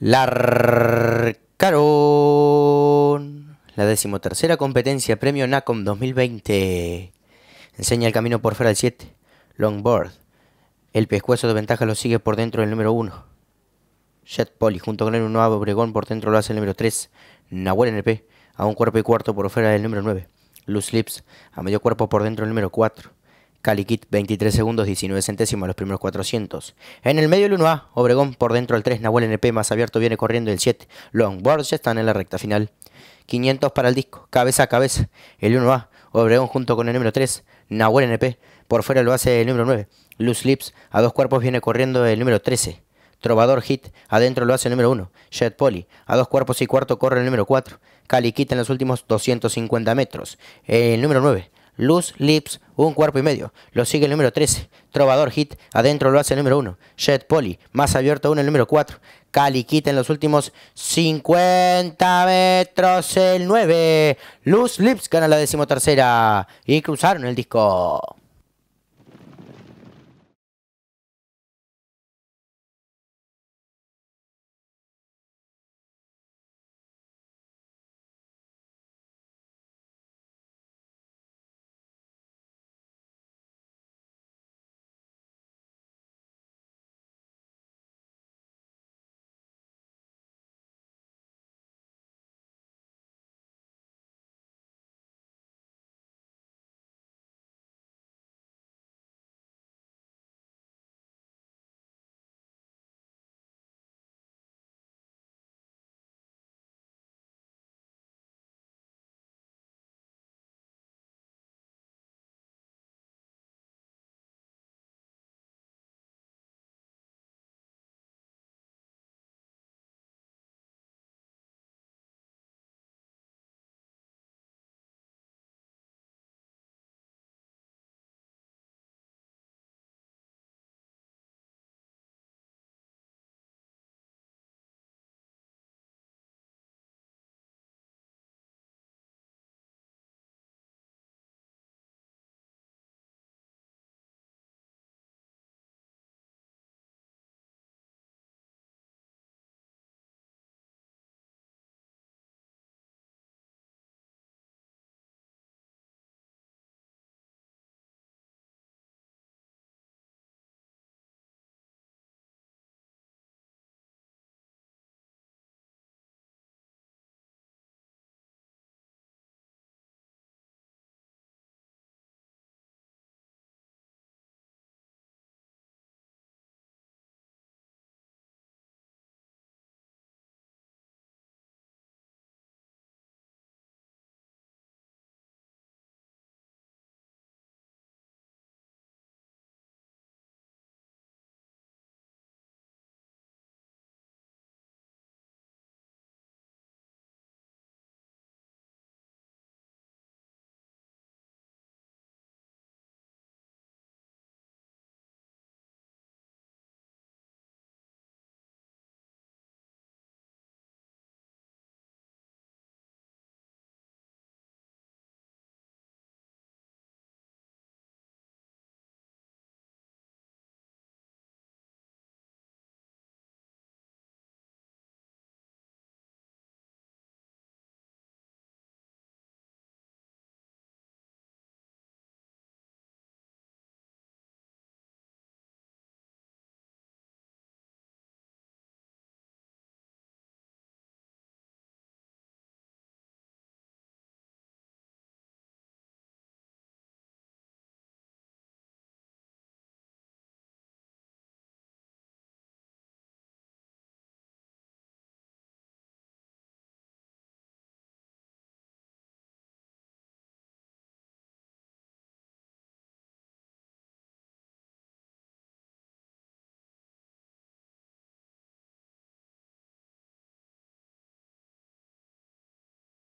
Larcaron. La decimotercera competencia Premio NACOM 2020. Enseña el camino por fuera del 7. Longboard. El pescuezo de ventaja lo sigue por dentro del número 1. Jet Poli junto con el nuevo Obregón por dentro lo hace el número 3. Nahuel NP a un cuerpo y cuarto por fuera del número 9. Loose Lips a medio cuerpo por dentro del número 4. Caliquit 23 segundos 19 centésimos los primeros 400. En el medio el 1A, Obregón por dentro el 3, Nahuel NP más abierto viene corriendo el 7, Long ya están en la recta final. 500 para el disco, cabeza a cabeza, el 1A, Obregón junto con el número 3, Nahuel NP, por fuera lo hace el número 9, Luz Lips, a dos cuerpos viene corriendo el número 13. Trovador Hit, adentro lo hace el número 1. Jet Poli, a dos cuerpos y cuarto corre el número 4. Caliquit en los últimos 250 metros. El número 9, Luz Lips, un cuerpo y medio. Lo sigue el número 13. Trovador Hit, adentro lo hace el número 1. Jet Poli, más abierto aún el número 4. Cali quita en los últimos 50 metros el 9. Luz Lips gana la decimotercera. Y cruzaron el disco.